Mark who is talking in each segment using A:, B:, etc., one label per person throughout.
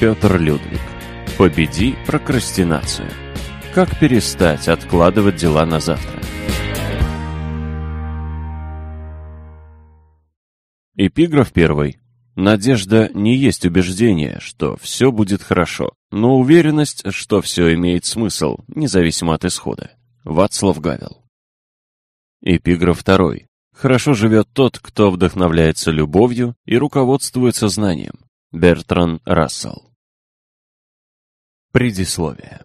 A: Петр Людвиг. Победи прокрастинацию. Как перестать откладывать дела на завтра? Эпиграф первый. Надежда не есть убеждение, что все будет хорошо, но уверенность, что все имеет смысл, независимо от исхода. Вацлав Гавел. Эпиграф второй. Хорошо живет тот, кто вдохновляется любовью и руководствуется знанием. Бертран Рассел Предисловие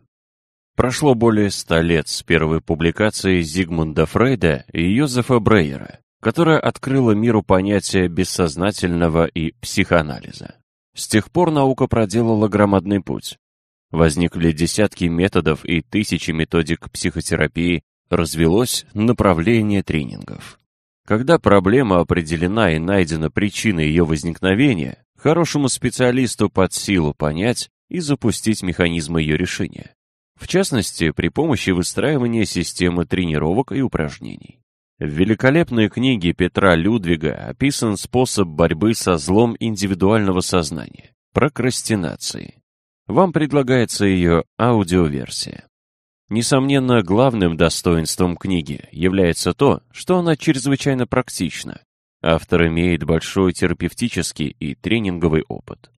A: Прошло более ста лет с первой публикации Зигмунда Фрейда и Йозефа Брейера, которая открыла миру понятия бессознательного и психоанализа. С тех пор наука проделала громадный путь. Возникли десятки методов и тысячи методик психотерапии, развелось направление тренингов. Когда проблема определена и найдена причина ее возникновения, Хорошему специалисту под силу понять и запустить механизмы ее решения. В частности, при помощи выстраивания системы тренировок и упражнений. В великолепной книге Петра Людвига описан способ борьбы со злом индивидуального сознания – прокрастинации. Вам предлагается ее аудиоверсия. Несомненно, главным достоинством книги является то, что она чрезвычайно практична Автор имеет большой терапевтический и тренинговый опыт.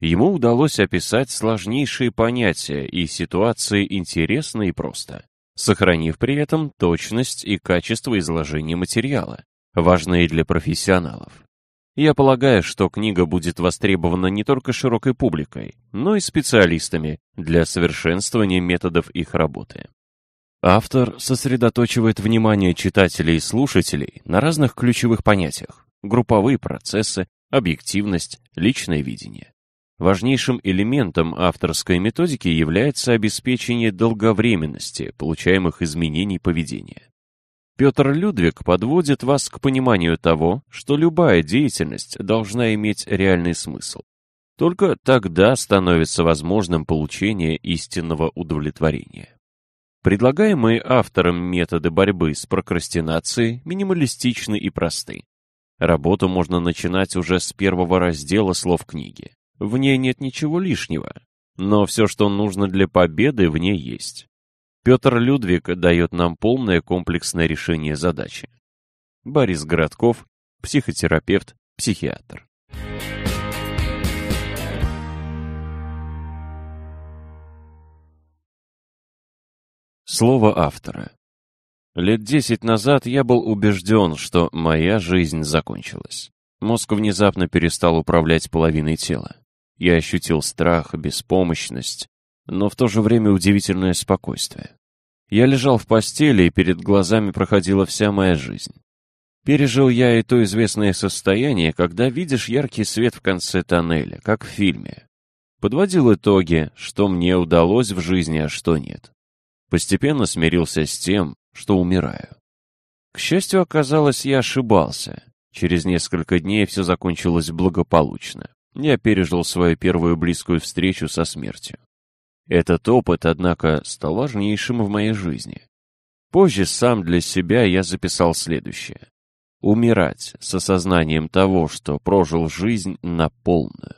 A: Ему удалось описать сложнейшие понятия и ситуации интересно и просто, сохранив при этом точность и качество изложения материала, важные для профессионалов. Я полагаю, что книга будет востребована не только широкой публикой, но и специалистами для совершенствования методов их работы. Автор сосредоточивает внимание читателей и слушателей на разных ключевых понятиях – групповые процессы, объективность, личное видение. Важнейшим элементом авторской методики является обеспечение долговременности получаемых изменений поведения. Петр Людвиг подводит вас к пониманию того, что любая деятельность должна иметь реальный смысл. Только тогда становится возможным получение истинного удовлетворения. Предлагаемые автором методы борьбы с прокрастинацией минималистичны и просты. Работу можно начинать уже с первого раздела слов книги. В ней нет ничего лишнего, но все, что нужно для победы, в ней есть. Петр Людвиг дает нам полное комплексное решение задачи. Борис Городков, психотерапевт, психиатр. Слово автора. Лет десять назад я был убежден, что моя жизнь закончилась. Мозг внезапно перестал управлять половиной тела. Я ощутил страх, беспомощность, но в то же время удивительное спокойствие. Я лежал в постели, и перед глазами проходила вся моя жизнь. Пережил я и то известное состояние, когда видишь яркий свет в конце тоннеля, как в фильме. Подводил итоги, что мне удалось в жизни, а что нет. Постепенно смирился с тем, что умираю. К счастью, оказалось, я ошибался. Через несколько дней все закончилось благополучно. Я пережил свою первую близкую встречу со смертью. Этот опыт, однако, стал важнейшим в моей жизни. Позже сам для себя я записал следующее. Умирать с осознанием того, что прожил жизнь на полную.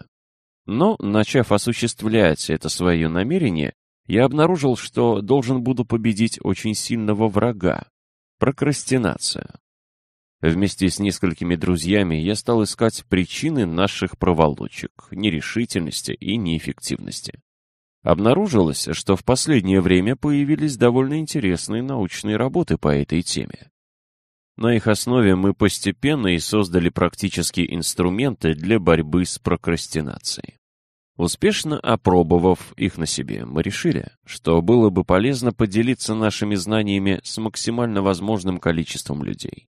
A: Но, начав осуществлять это свое намерение, я обнаружил, что должен буду победить очень сильного врага – прокрастинация. Вместе с несколькими друзьями я стал искать причины наших проволочек, нерешительности и неэффективности. Обнаружилось, что в последнее время появились довольно интересные научные работы по этой теме. На их основе мы постепенно и создали практические инструменты для борьбы с прокрастинацией. Успешно опробовав их на себе, мы решили, что было бы полезно поделиться нашими знаниями с максимально возможным количеством людей.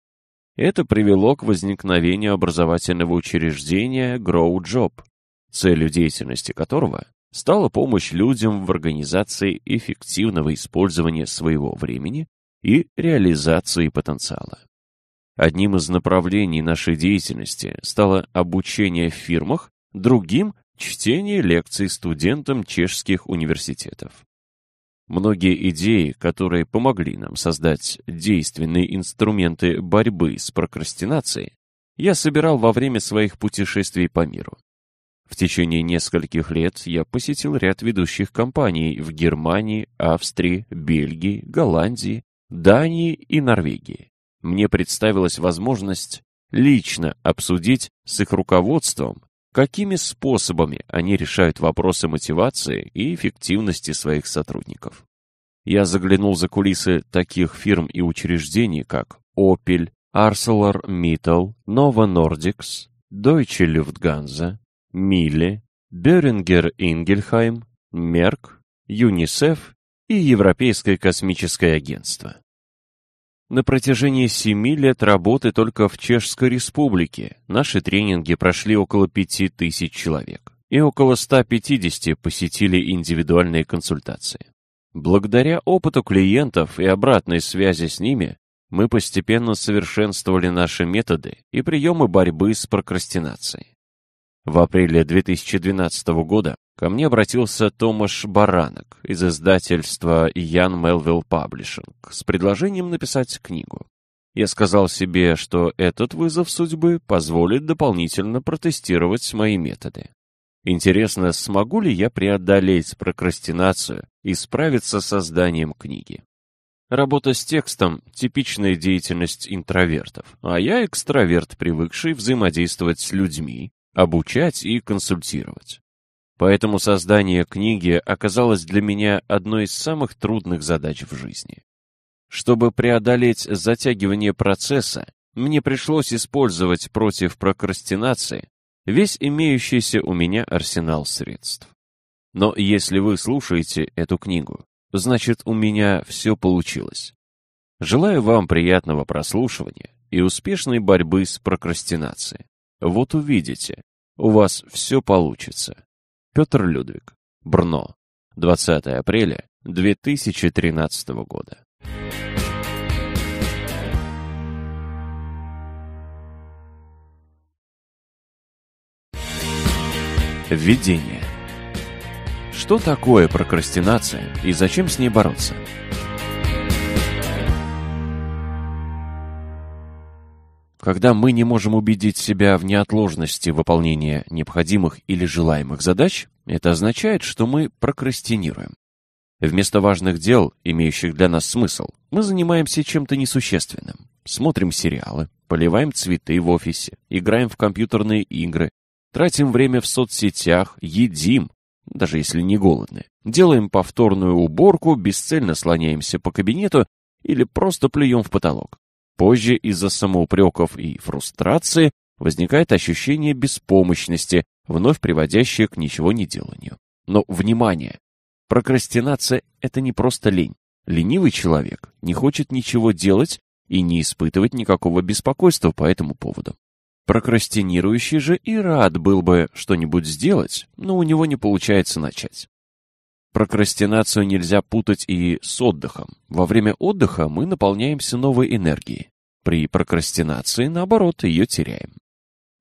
A: Это привело к возникновению образовательного учреждения Grow Job, целью деятельности которого стала помощь людям в организации эффективного использования своего времени и реализации потенциала. Одним из направлений нашей деятельности стало обучение в фирмах, другим чтение лекций студентам чешских университетов. Многие идеи, которые помогли нам создать действенные инструменты борьбы с прокрастинацией, я собирал во время своих путешествий по миру. В течение нескольких лет я посетил ряд ведущих компаний в Германии, Австрии, Бельгии, Голландии, Дании и Норвегии. Мне представилась возможность лично обсудить с их руководством какими способами они решают вопросы мотивации и эффективности своих сотрудников. Я заглянул за кулисы таких фирм и учреждений, как Opel, ArcelorMittal, Nova Nordics, Deutsche Lufthansa, Miele, Beringer Ingelheim, Merck, ЮНИСЕФ и Европейское космическое агентство. На протяжении семи лет работы только в Чешской Республике наши тренинги прошли около пяти тысяч человек, и около 150 посетили индивидуальные консультации. Благодаря опыту клиентов и обратной связи с ними, мы постепенно совершенствовали наши методы и приемы борьбы с прокрастинацией. В апреле 2012 года Ко мне обратился Томаш Баранок из издательства Ян Мелвилл Паблишинг с предложением написать книгу. Я сказал себе, что этот вызов судьбы позволит дополнительно протестировать мои методы. Интересно, смогу ли я преодолеть прокрастинацию и справиться с созданием книги? Работа с текстом – типичная деятельность интровертов, а я экстраверт, привыкший взаимодействовать с людьми, обучать и консультировать. Поэтому создание книги оказалось для меня одной из самых трудных задач в жизни. Чтобы преодолеть затягивание процесса, мне пришлось использовать против прокрастинации весь имеющийся у меня арсенал средств. Но если вы слушаете эту книгу, значит у меня все получилось. Желаю вам приятного прослушивания и успешной борьбы с прокрастинацией. Вот увидите, у вас все получится. Петр Людвиг. Брно. 20 апреля 2013 года. Введение. Что такое прокрастинация и зачем с ней бороться? Когда мы не можем убедить себя в неотложности выполнения необходимых или желаемых задач, это означает, что мы прокрастинируем. Вместо важных дел, имеющих для нас смысл, мы занимаемся чем-то несущественным. Смотрим сериалы, поливаем цветы в офисе, играем в компьютерные игры, тратим время в соцсетях, едим, даже если не голодны, делаем повторную уборку, бесцельно слоняемся по кабинету или просто плюем в потолок. Позже из-за самоупреков и фрустрации возникает ощущение беспомощности, вновь приводящее к ничего не деланию. Но, внимание! Прокрастинация – это не просто лень. Ленивый человек не хочет ничего делать и не испытывать никакого беспокойства по этому поводу. Прокрастинирующий же и рад был бы что-нибудь сделать, но у него не получается начать. Прокрастинацию нельзя путать и с отдыхом. Во время отдыха мы наполняемся новой энергией. При прокрастинации, наоборот, ее теряем.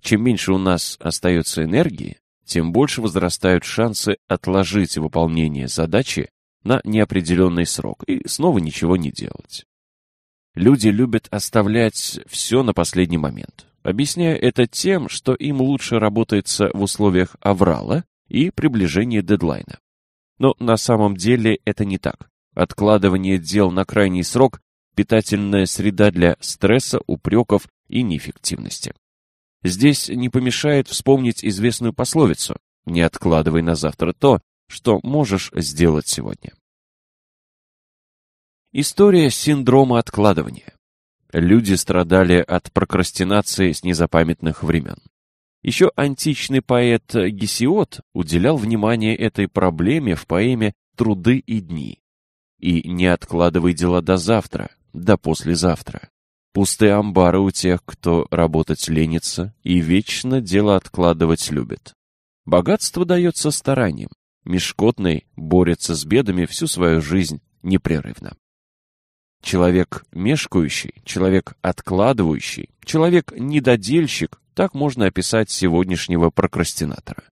A: Чем меньше у нас остается энергии, тем больше возрастают шансы отложить выполнение задачи на неопределенный срок и снова ничего не делать. Люди любят оставлять все на последний момент, объясняя это тем, что им лучше работается в условиях аврала и приближения дедлайна. Но на самом деле это не так. Откладывание дел на крайний срок питательная среда для стресса, упреков и неэффективности. Здесь не помешает вспомнить известную пословицу «Не откладывай на завтра то, что можешь сделать сегодня». История синдрома откладывания. Люди страдали от прокрастинации с незапамятных времен. Еще античный поэт Гесиод уделял внимание этой проблеме в поэме «Труды и дни». «И не откладывай дела до завтра, до послезавтра. Пустые амбары у тех, кто работать ленится и вечно дело откладывать любит. Богатство дается старанием. Мешкотный борется с бедами всю свою жизнь непрерывно. Человек мешкающий, человек откладывающий, человек-недодельщик – так можно описать сегодняшнего прокрастинатора.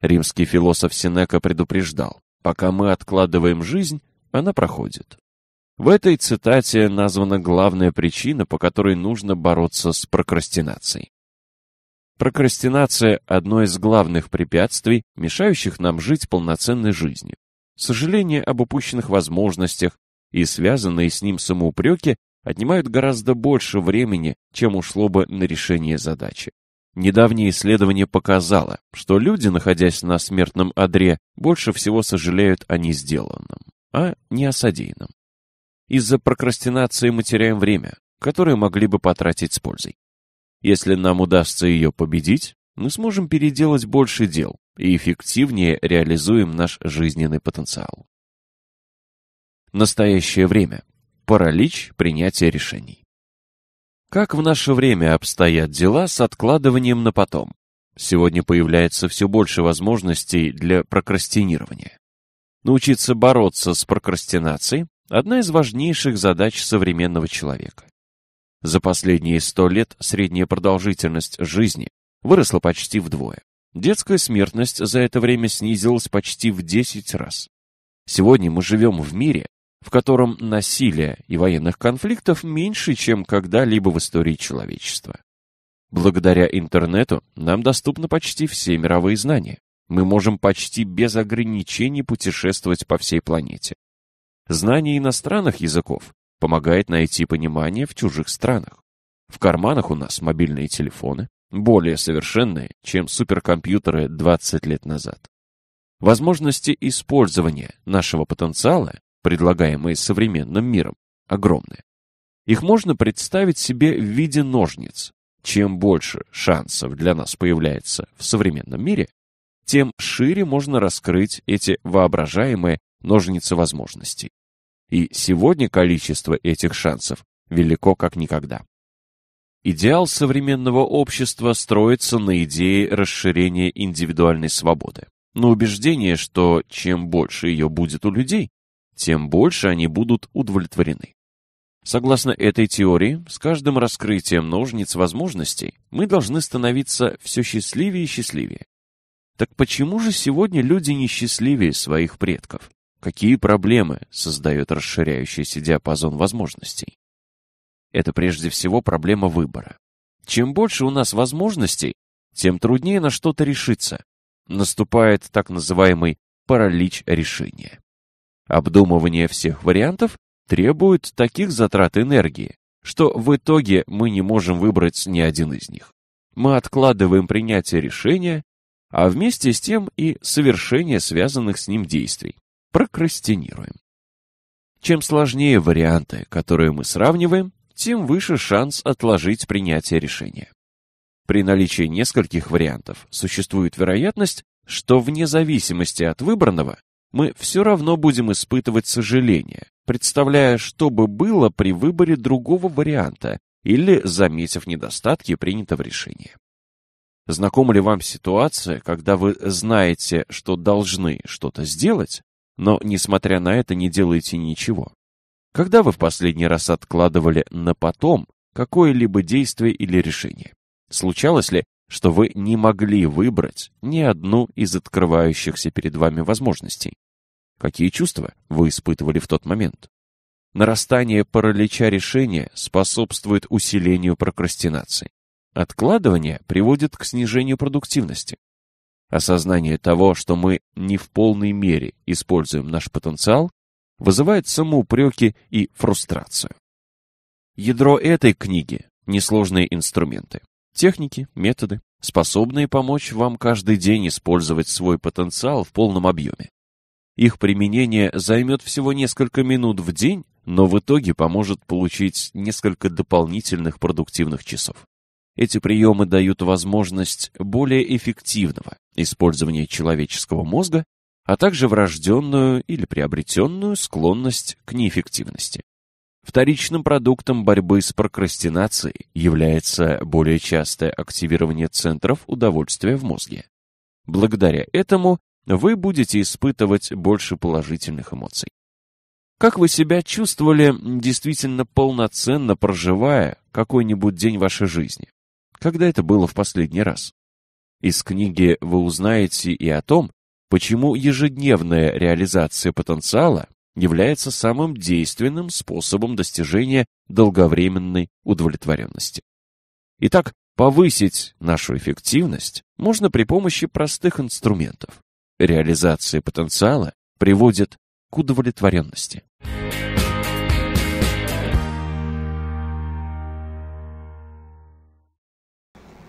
A: Римский философ Синека предупреждал, пока мы откладываем жизнь, она проходит. В этой цитате названа главная причина, по которой нужно бороться с прокрастинацией. Прокрастинация – одно из главных препятствий, мешающих нам жить полноценной жизнью. Сожаление об упущенных возможностях и связанные с ним самоупреки отнимают гораздо больше времени, чем ушло бы на решение задачи. Недавнее исследование показало, что люди, находясь на смертном одре, больше всего сожалеют о несделанном, а не о содеянном. Из-за прокрастинации мы теряем время, которое могли бы потратить с пользой. Если нам удастся ее победить, мы сможем переделать больше дел и эффективнее реализуем наш жизненный потенциал. Настоящее время. Паралич принятия решений. Как в наше время обстоят дела с откладыванием на потом? Сегодня появляется все больше возможностей для прокрастинирования. Научиться бороться с прокрастинацией одна из важнейших задач современного человека. За последние сто лет средняя продолжительность жизни выросла почти вдвое. Детская смертность за это время снизилась почти в 10 раз. Сегодня мы живем в мире, в котором насилия и военных конфликтов меньше, чем когда-либо в истории человечества. Благодаря интернету нам доступны почти все мировые знания. Мы можем почти без ограничений путешествовать по всей планете. Знание иностранных языков помогает найти понимание в чужих странах. В карманах у нас мобильные телефоны, более совершенные, чем суперкомпьютеры 20 лет назад. Возможности использования нашего потенциала, предлагаемые современным миром, огромны. Их можно представить себе в виде ножниц. Чем больше шансов для нас появляется в современном мире, тем шире можно раскрыть эти воображаемые ножницы возможностей. И сегодня количество этих шансов велико как никогда. Идеал современного общества строится на идее расширения индивидуальной свободы, на убеждение, что чем больше ее будет у людей, тем больше они будут удовлетворены. Согласно этой теории, с каждым раскрытием ножниц возможностей мы должны становиться все счастливее и счастливее. Так почему же сегодня люди несчастливее своих предков? какие проблемы создает расширяющийся диапазон возможностей. Это прежде всего проблема выбора. Чем больше у нас возможностей, тем труднее на что-то решиться. Наступает так называемый паралич решения. Обдумывание всех вариантов требует таких затрат энергии, что в итоге мы не можем выбрать ни один из них. Мы откладываем принятие решения, а вместе с тем и совершение связанных с ним действий прокрастинируем. Чем сложнее варианты, которые мы сравниваем, тем выше шанс отложить принятие решения. При наличии нескольких вариантов существует вероятность, что вне зависимости от выбранного мы все равно будем испытывать сожаление, представляя, что бы было при выборе другого варианта или заметив недостатки принятого решения. Знакома ли вам ситуация, когда вы знаете, что должны что-то сделать, но, несмотря на это, не делаете ничего. Когда вы в последний раз откладывали на потом какое-либо действие или решение? Случалось ли, что вы не могли выбрать ни одну из открывающихся перед вами возможностей? Какие чувства вы испытывали в тот момент? Нарастание паралича решения способствует усилению прокрастинации. Откладывание приводит к снижению продуктивности. Осознание того, что мы не в полной мере используем наш потенциал, вызывает самоупреки и фрустрацию. Ядро этой книги – несложные инструменты, техники, методы, способные помочь вам каждый день использовать свой потенциал в полном объеме. Их применение займет всего несколько минут в день, но в итоге поможет получить несколько дополнительных продуктивных часов. Эти приемы дают возможность более эффективного, использование человеческого мозга, а также врожденную или приобретенную склонность к неэффективности. Вторичным продуктом борьбы с прокрастинацией является более частое активирование центров удовольствия в мозге. Благодаря этому вы будете испытывать больше положительных эмоций. Как вы себя чувствовали, действительно полноценно проживая какой-нибудь день вашей жизни? Когда это было в последний раз? Из книги вы узнаете и о том, почему ежедневная реализация потенциала является самым действенным способом достижения долговременной удовлетворенности. Итак, повысить нашу эффективность можно при помощи простых инструментов. Реализация потенциала приводит к удовлетворенности.